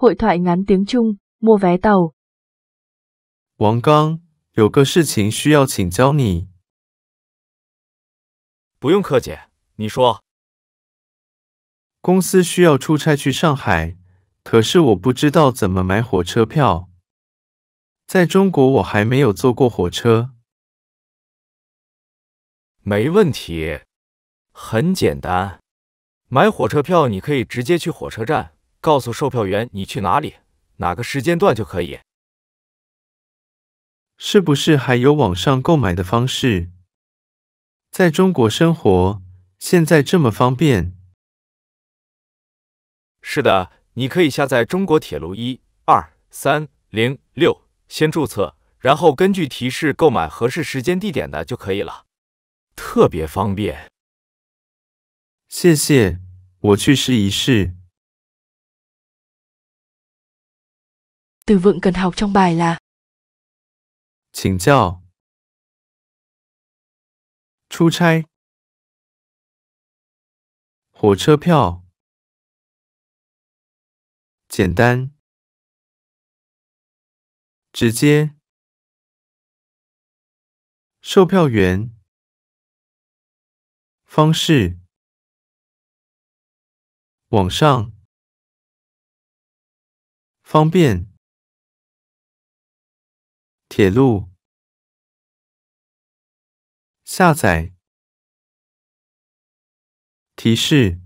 会 thoại ngắn tiếng trung mua vé tàu. 王刚，有个事情需要请教你。不用客气，你说。公司需要出差去上海，可是我不知道怎么买火车票。在中国，我还没有坐过火车。没问题，很简单，买火车票你可以直接去火车站。告诉售票员你去哪里，哪个时间段就可以。是不是还有网上购买的方式？在中国生活现在这么方便。是的，你可以下载中国铁路一二三零六，先注册，然后根据提示购买合适时间地点的就可以了，特别方便。谢谢，我去试一试。từ vựng cần học trong bài là Chính chào Chu trai Hồ chơ 票 Giản đơn Trực tiếp Sâu 票员方式网上方便铁路下载提示。